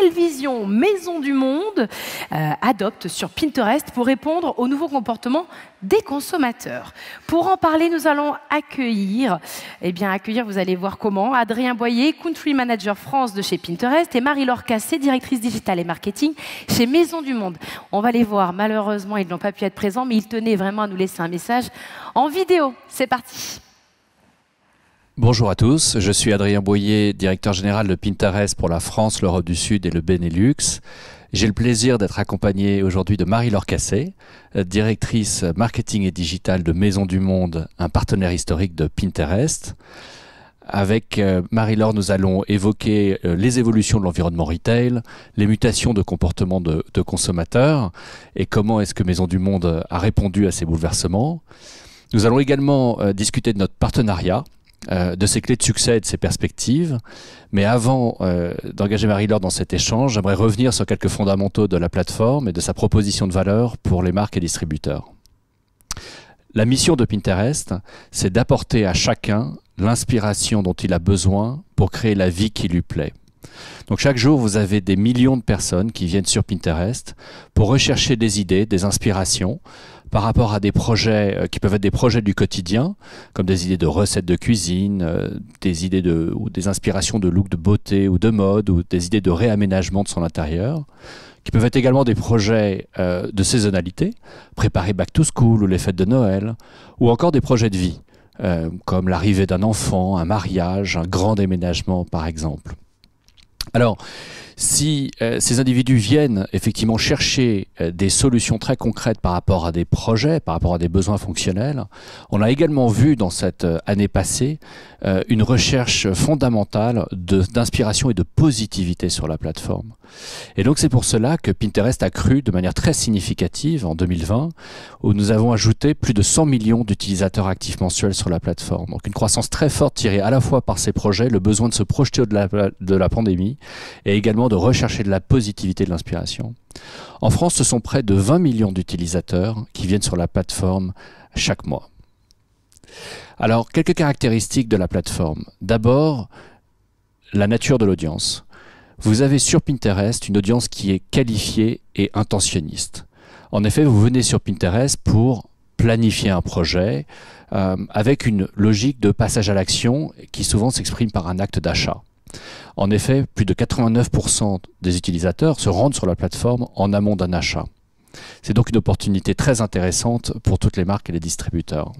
Quelle vision Maison du Monde euh, adopte sur Pinterest pour répondre aux nouveaux comportements des consommateurs Pour en parler, nous allons accueillir, eh bien accueillir, vous allez voir comment, Adrien Boyer, Country Manager France de chez Pinterest et Marie-Laure Cassé, directrice digitale et marketing chez Maison du Monde. On va les voir, malheureusement, ils n'ont pas pu être présents, mais ils tenaient vraiment à nous laisser un message en vidéo. C'est parti Bonjour à tous, je suis Adrien Boyer, directeur général de Pinterest pour la France, l'Europe du Sud et le Benelux. J'ai le plaisir d'être accompagné aujourd'hui de Marie-Laure Cassé, euh, directrice marketing et digital de Maison du Monde, un partenaire historique de Pinterest. Avec euh, Marie-Laure, nous allons évoquer euh, les évolutions de l'environnement retail, les mutations de comportement de, de consommateurs et comment est-ce que Maison du Monde a répondu à ces bouleversements. Nous allons également discuter de notre partenariat euh, de ses clés de succès et de ses perspectives. Mais avant euh, d'engager Marie-Laure dans cet échange, j'aimerais revenir sur quelques fondamentaux de la plateforme et de sa proposition de valeur pour les marques et distributeurs. La mission de Pinterest, c'est d'apporter à chacun l'inspiration dont il a besoin pour créer la vie qui lui plaît. Donc chaque jour, vous avez des millions de personnes qui viennent sur Pinterest pour rechercher des idées, des inspirations, par rapport à des projets euh, qui peuvent être des projets du quotidien, comme des idées de recettes de cuisine, euh, des idées de, ou des inspirations de look de beauté ou de mode, ou des idées de réaménagement de son intérieur, qui peuvent être également des projets euh, de saisonnalité, préparer Back to School ou les fêtes de Noël, ou encore des projets de vie, comme l'arrivée d'un enfant, un mariage, un grand déménagement par exemple. Alors, si euh, ces individus viennent effectivement chercher euh, des solutions très concrètes par rapport à des projets, par rapport à des besoins fonctionnels, on a également vu dans cette euh, année passée une recherche fondamentale d'inspiration et de positivité sur la plateforme. Et donc c'est pour cela que Pinterest a cru de manière très significative en 2020, où nous avons ajouté plus de 100 millions d'utilisateurs actifs mensuels sur la plateforme. Donc une croissance très forte tirée à la fois par ces projets, le besoin de se projeter au-delà de la pandémie, et également de rechercher de la positivité de l'inspiration. En France, ce sont près de 20 millions d'utilisateurs qui viennent sur la plateforme chaque mois. Alors, quelques caractéristiques de la plateforme. D'abord, la nature de l'audience. Vous avez sur Pinterest une audience qui est qualifiée et intentionniste. En effet, vous venez sur Pinterest pour planifier un projet euh, avec une logique de passage à l'action qui souvent s'exprime par un acte d'achat. En effet, plus de 89% des utilisateurs se rendent sur la plateforme en amont d'un achat. C'est donc une opportunité très intéressante pour toutes les marques et les distributeurs.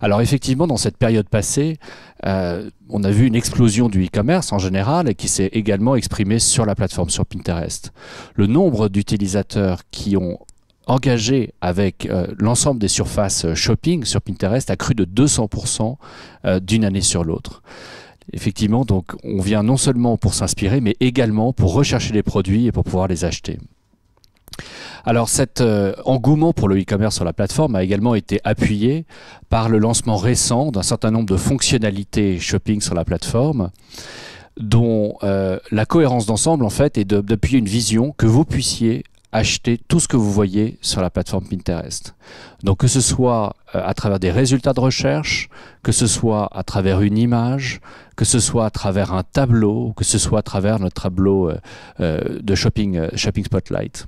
Alors effectivement, dans cette période passée, euh, on a vu une explosion du e-commerce en général et qui s'est également exprimée sur la plateforme, sur Pinterest. Le nombre d'utilisateurs qui ont engagé avec euh, l'ensemble des surfaces shopping sur Pinterest a cru de 200% euh, d'une année sur l'autre effectivement, donc on vient non seulement pour s'inspirer, mais également pour rechercher les produits et pour pouvoir les acheter. Alors cet euh, engouement pour le e-commerce sur la plateforme a également été appuyé par le lancement récent d'un certain nombre de fonctionnalités shopping sur la plateforme dont euh, la cohérence d'ensemble en fait est d'appuyer une vision que vous puissiez acheter tout ce que vous voyez sur la plateforme Pinterest. Donc que ce soit euh, à travers des résultats de recherche, que ce soit à travers une image, que ce soit à travers un tableau, que ce soit à travers notre tableau euh, euh, de shopping, shopping Spotlight.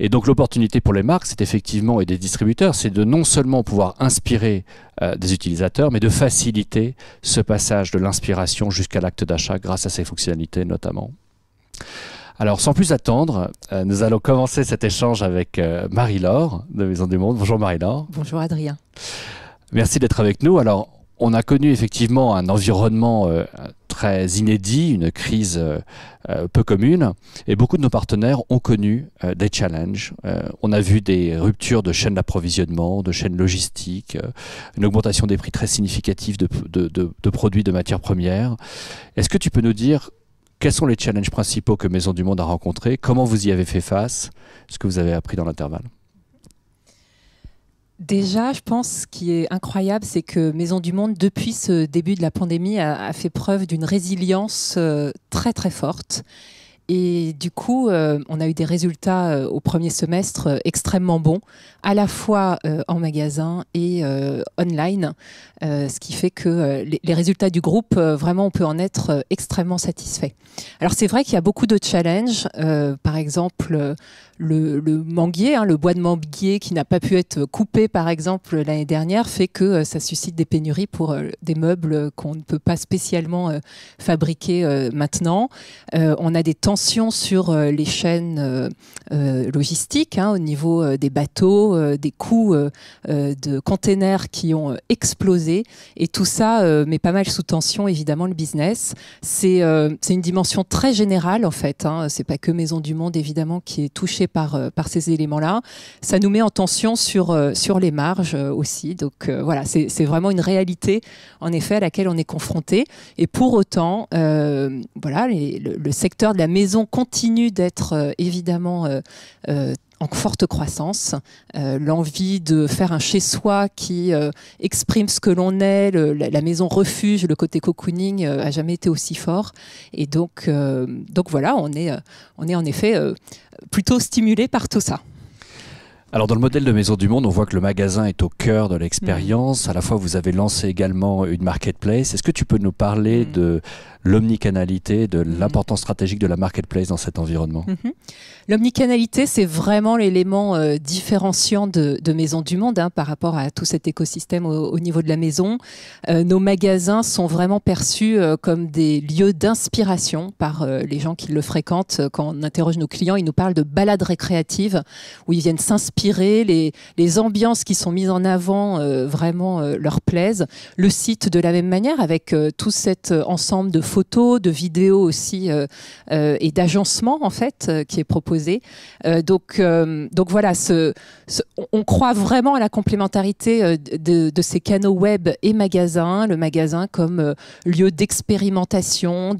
Et donc l'opportunité pour les marques, c'est effectivement, et des distributeurs, c'est de non seulement pouvoir inspirer des utilisateurs, mais de faciliter ce passage de l'inspiration jusqu'à l'acte d'achat grâce à ces fonctionnalités notamment. Alors, sans plus attendre, euh, nous allons commencer cet échange avec euh, Marie-Laure de Maison du Monde. Bonjour Marie-Laure. Bonjour Adrien. Merci d'être avec nous. Alors, on a connu effectivement un environnement euh, très inédit, une crise peu commune, et beaucoup de nos partenaires ont connu des challenges. on a vu des ruptures de chaînes d'approvisionnement, de chaînes logistiques, une augmentation des prix très significative de, de produits de matières premières. Est-ce que tu peux nous dire quels sont les challenges principaux que Maison du Monde a rencontrés Comment vous y avez fait face Ce que vous avez appris dans l'intervalle Déjà, je pense ce qui est incroyable, c'est que Maison du Monde, depuis ce début de la pandémie, a, fait preuve d'une résilience euh, très très forte. Et du coup, euh, on a eu des résultats euh, au premier semestre euh, extrêmement bons, à la fois en magasin et online, ce qui fait que les, les, résultats du groupe, vraiment, on peut en être extrêmement satisfait. Alors c'est vrai qu'il y a beaucoup de challenges, par exemple le, le manguier, hein, le bois de manguier qui n'a pas pu être coupé par exemple l'année dernière, fait que euh, ça suscite des pénuries pour euh, des meubles qu'on ne peut pas spécialement euh, fabriquer maintenant. on a des tensions sur les chaînes logistiques hein, au niveau des bateaux, des coûts de containers qui ont explosé et tout ça met pas mal sous tension évidemment le business. C'est une dimension très générale en fait. Hein. C'est pas que Maison du Monde évidemment qui est touchée euh, par, ces éléments-là. Ça nous met en tension sur, euh, sur les marges euh, aussi. Donc voilà, c'est vraiment une réalité, en effet, à laquelle on est confronté. Et pour autant, voilà, le, le, secteur de la maison continue d'être évidemment en forte croissance, euh, l'envie de faire un chez-soi qui euh, exprime ce que l'on est, la, maison refuge, le côté cocooning euh, a jamais été aussi fort. Et donc, donc voilà, on est, on est en effet plutôt stimulé par tout ça. Alors dans le modèle de Maison du Monde, on voit que le magasin est au cœur de l'expérience. Mm. À la fois, vous avez lancé également une marketplace. Est-ce que tu peux nous parler mm. de l'omnicanalité, de mm. l'importance stratégique de la marketplace dans cet environnement mm-hmm. L'omnicanalité, c'est vraiment l'élément euh, différenciant de, Maison du Monde hein, par rapport à tout cet écosystème au, niveau de la maison. Euh, nos magasins sont vraiment perçus euh, comme des lieux d'inspiration par les gens qui le fréquentent. Quand on interroge nos clients, ils nous parlent de balades récréatives où ils viennent s'inspirer les, ambiances qui sont mises en avant euh, vraiment euh, leur plaisent. Le site de la même manière avec euh, tout cet ensemble de photos, de vidéos aussi et d'agencement en fait qui est proposé. donc, donc voilà, ce, on croit vraiment à la complémentarité de, ces canaux web et magasins, le magasin comme lieu d'expérimentation,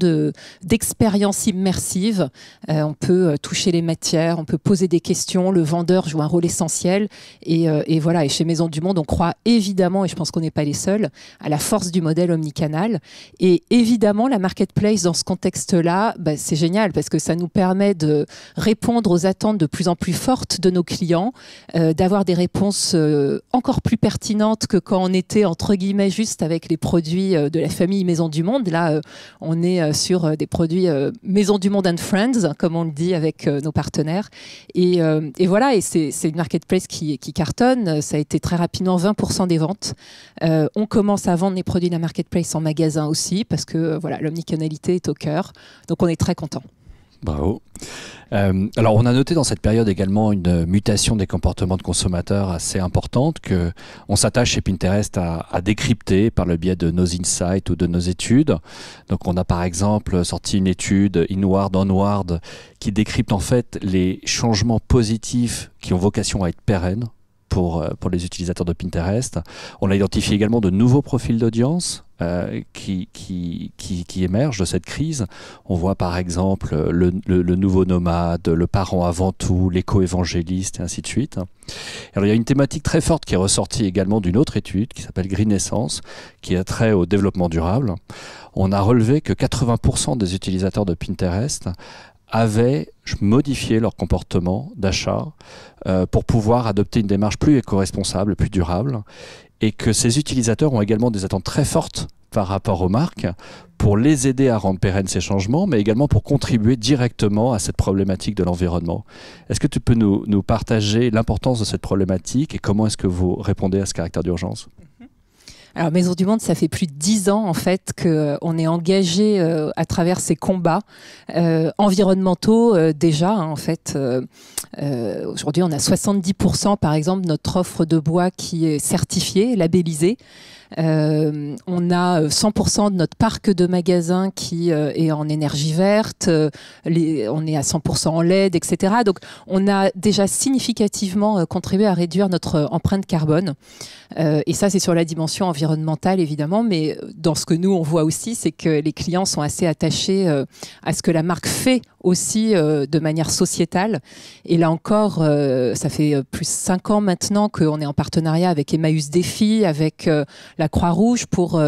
d'expérience immersive. on peut toucher les matières, on peut poser des questions, le vendeur joue un rôle essentiel. Euh, et, voilà, et chez Maison du Monde, on croit évidemment, et je pense qu'on n'est pas les seuls, à la force du modèle omnicanal. Et évidemment, la marketplace dans ce contexte-là, bah, c'est génial parce que ça nous permet de répondre aux attentes de plus en plus fortes de nos clients, euh, d'avoir des réponses euh, encore plus pertinentes que quand on était entre guillemets juste avec les produits de la famille Maison du Monde. Là, on est sur des produits Maison du Monde and Friends, comme on le dit avec nos partenaires. Et, et voilà, et c'est une marketplace qui, cartonne. Ça a été très rapidement 20% des ventes. Euh, on commence à vendre les produits de la marketplace en magasin aussi parce que voilà, l'omnicanalité est au cœur. Donc on est très content. Bravo. Euh, alors, on a noté dans cette période également une mutation des comportements de consommateurs assez importante que on s'attache chez Pinterest à, décrypter par le biais de nos insights ou de nos études. Donc, on a par exemple sorti une étude Inward Onward qui décrypte en fait les changements positifs qui ont vocation à être pérennes pour, euh, pour les utilisateurs de Pinterest. On a identifié également de nouveaux profils d'audience euh, qui, qui, qui, qui, émergent de cette crise. On voit par exemple le, le, nouveau nomade, le parent avant tout, l'éco-évangéliste, et ainsi de suite. Alors, il y a une thématique très forte qui est ressortie également d'une autre étude qui s'appelle Green Essence, qui a trait au développement durable. On a relevé que 80% des utilisateurs de Pinterest avaient modifié leur comportement d'achat euh, pour pouvoir adopter une démarche plus éco-responsable, plus durable, et que ces utilisateurs ont également des attentes très fortes par rapport aux marques pour les aider à rendre pérennes ces changements, mais également pour contribuer directement à cette problématique de l'environnement. Est-ce que tu peux nous, nous partager l'importance de cette problématique et comment est-ce que vous répondez à ce caractère d'urgence alors Maison du Monde, ça fait plus de dix ans en fait qu'on euh, est engagé euh, à travers ces combats euh, environnementaux déjà hein, en fait. Aujourd'hui, on a 70% par exemple notre offre de bois qui est certifiée, labellisée. on a 100% de notre parc de magasins qui est en énergie verte, on est à 100% en LED, etc. Donc on a déjà significativement contribué à réduire notre empreinte carbone. et ça, c'est sur la dimension environnementale mental évidemment, mais dans ce que nous on voit aussi, c'est que les clients sont assez attachés euh, à ce que la marque fait aussi euh, de manière sociétale. Et là encore, euh, ça fait euh, plus de cinq ans maintenant qu'on est en partenariat avec Emmaüs Défi, avec la Croix-Rouge pour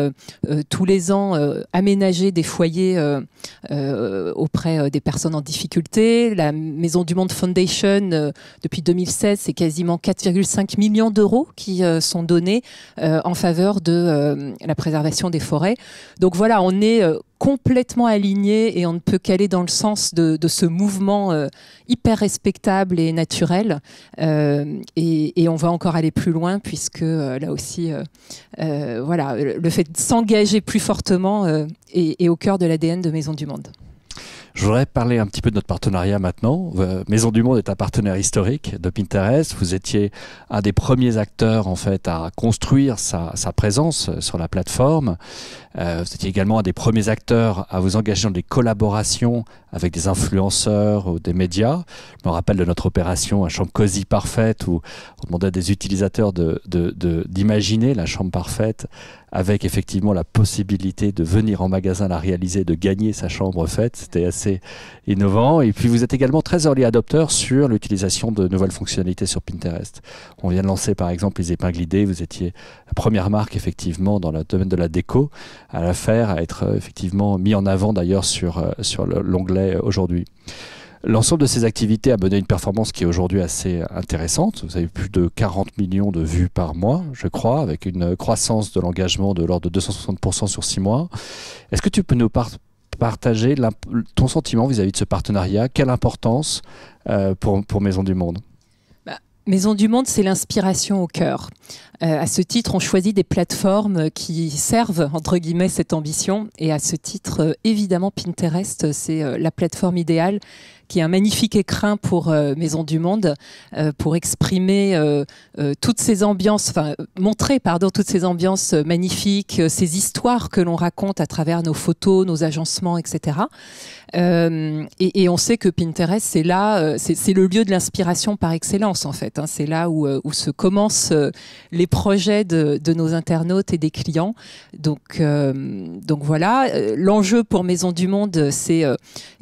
tous les ans aménager des foyers auprès des personnes en difficulté. La Maison du Monde Foundation, depuis 2016, c'est quasiment 4,5 millions d'euros qui sont donnés en faveur de la préservation des forêts. Donc voilà, on est complètement aligné et on ne peut qu'aller dans le sens de, ce mouvement euh, hyper respectable et naturel. Euh, et, on va encore aller plus loin puisque euh, là aussi, voilà, le fait de s'engager plus fortement est, au cœur de l'ADN de Maison du Monde. Je voudrais parler un petit peu de notre partenariat maintenant. Maison du Monde est un partenaire historique de Pinterest. Vous étiez un des premiers acteurs en fait à construire sa présence sur la plateforme. Euh, vous étiez également un des premiers acteurs à vous engager dans des collaborations avec des influenceurs ou des médias. Je me rappelle de notre opération à chambre cosy parfaite où on demandait à des utilisateurs d'imaginer de, de, la chambre parfaite avec effectivement la possibilité de venir en magasin la réaliser, de gagner sa chambre faite. C'était assez innovant. Et puis vous êtes également très early adopteur sur l'utilisation de nouvelles fonctionnalités sur Pinterest. On vient de lancer par exemple les épingles idées. Vous étiez la première marque effectivement dans le domaine de la déco à la à être euh, effectivement mis en avant d'ailleurs sur, euh, sur l'onglet euh, aujourd'hui. L'ensemble de ces activités a mené une performance qui est aujourd'hui assez intéressante. Vous avez plus de 40 millions de vues par mois, je crois, avec une croissance de l'engagement de l'ordre de 260% sur six mois. Est-ce que tu peux nous partager ton sentiment vis-à-vis de ce partenariat Quelle importance pour, pour Maison du Monde Maison du Monde, c'est l'inspiration au cœur. Euh, à ce titre, on choisit des plateformes qui servent, entre guillemets, cette ambition. Et à ce titre, euh, évidemment, Pinterest, c'est euh, la plateforme idéale qui est un magnifique écrin pour euh, Maison du Monde, euh, pour exprimer euh, toutes ces ambiances, enfin montrer pardon toutes ces ambiances magnifiques, ces histoires que l'on raconte à travers nos photos, nos agencements, etc. Et, on sait que Pinterest c'est là, c'est le lieu de l'inspiration par excellence en fait. Hein. c'est là où, se commencent les projets de, de, nos internautes et des clients. Donc donc voilà, l'enjeu pour Maison du Monde, c'est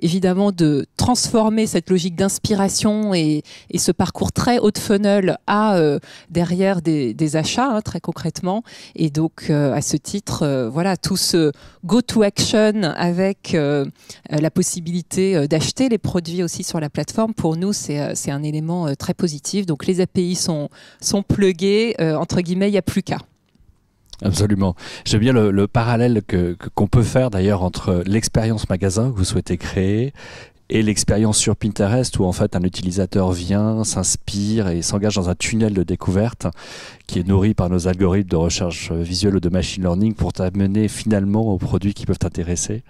évidemment de transformer cette logique d'inspiration et, ce parcours très haut de funnel à euh, derrière des, achats, hein, très concrètement. Et donc, euh, à ce titre, euh, voilà, tout ce go-to-action avec la possibilité d'acheter les produits aussi sur la plateforme, pour nous, c'est un élément très positif. Donc, les API sont, sont plugués, entre guillemets, il n'y a plus qu'à. Absolument. J'aime bien le, parallèle que, qu'on peut faire d'ailleurs entre l'expérience magasin que vous souhaitez créer et l'expérience sur Pinterest où en fait un utilisateur vient, s'inspire et s'engage dans un tunnel de découverte qui est nourri par nos algorithmes de recherche visuelle ou de machine learning pour t'amener finalement aux produits qui peuvent t'intéresser.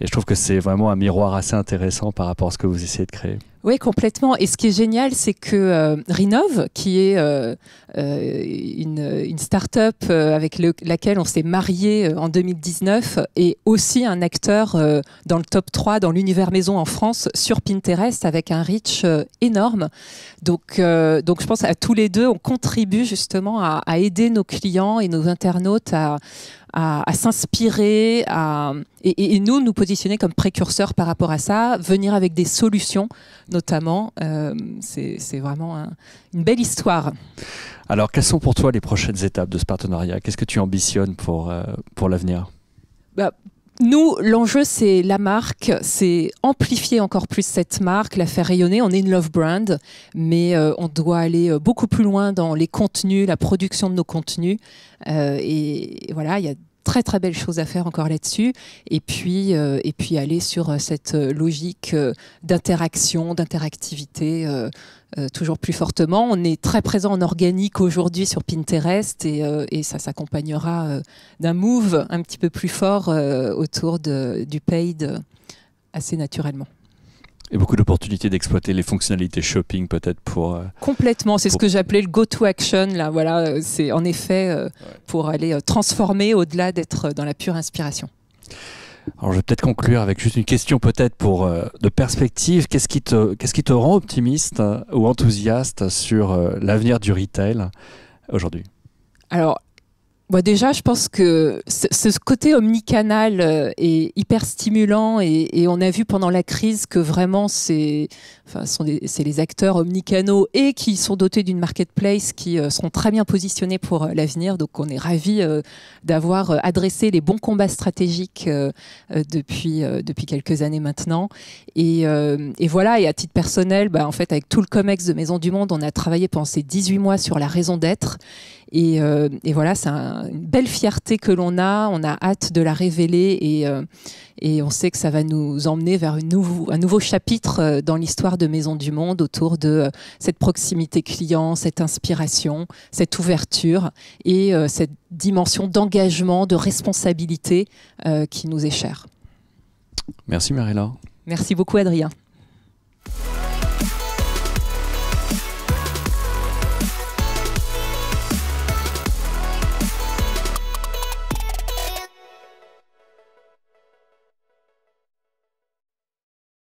Et je trouve que c'est vraiment un miroir assez intéressant par rapport à ce que vous essayez de créer. Oui, complètement. Et ce qui est génial, c'est que euh, qui est euh, euh, une, start-up euh, avec laquelle on s'est marié en 2019, est aussi un acteur dans le top 3 dans l'univers maison en France sur Pinterest avec un reach énorme. Donc, donc je pense à tous les deux, on contribue justement à, à aider nos clients et nos internautes à, à, s'inspirer à, et, nous nous positionner comme précurseurs par rapport à ça, venir avec des solutions notamment. Euh, c'est vraiment une belle histoire. Alors quelles sont pour toi les prochaines étapes de ce partenariat Qu'est-ce que tu ambitionnes pour, euh, pour l'avenir bah, nous, l'enjeu, c'est la marque, c'est amplifier encore plus cette marque, la faire rayonner. On est une love brand, mais euh, on doit aller euh, beaucoup plus loin dans les contenus, la production de nos contenus. Euh, et voilà, il y a très très belles choses à faire encore là-dessus et puis euh, et puis aller sur euh, cette euh, logique d'interaction d'interactivité toujours plus fortement. On est très présent en organique aujourd'hui sur Pinterest et, et ça s'accompagnera d'un move un petit peu plus fort autour de, du paid assez naturellement. Et beaucoup d'opportunités d'exploiter les fonctionnalités shopping peut-être pour... Euh, Complètement, c'est ce que j'appelais le go-to-action. Là, voilà, euh, c'est en effet euh, pour aller transformer au-delà d'être dans la pure inspiration. Alors je vais peut-être conclure avec juste une question peut-être pour de perspective. Qu'est-ce qui, te, qu'est-ce qui te rend optimiste ou enthousiaste sur l'avenir du retail aujourd'hui alors, Bon, déjà, je pense que ce côté omnicanal euh, est hyper stimulant et, on a vu pendant la crise que vraiment c'est enfin, les acteurs omnicanaux et qui sont dotés d'une marketplace qui euh, seront très bien positionnés pour euh, l'avenir. Donc on est ravi d'avoir adressé les bons combats stratégiques depuis, depuis quelques années maintenant. Et, voilà, et à titre personnel, bah, en fait avec tout le COMEX de Maison du Monde, on a travaillé pendant ces 18 mois sur la raison d'être euh, et, voilà, c'est une belle fierté que l'on a. On a hâte de la révéler euh, et, on sait que ça va nous emmener vers une nouveau, un nouveau chapitre euh, dans l'histoire de Maison du Monde autour de cette proximité client, cette inspiration, cette ouverture et cette dimension d'engagement, de responsabilité qui nous est chère. Merci Marilla. Merci beaucoup Adrien.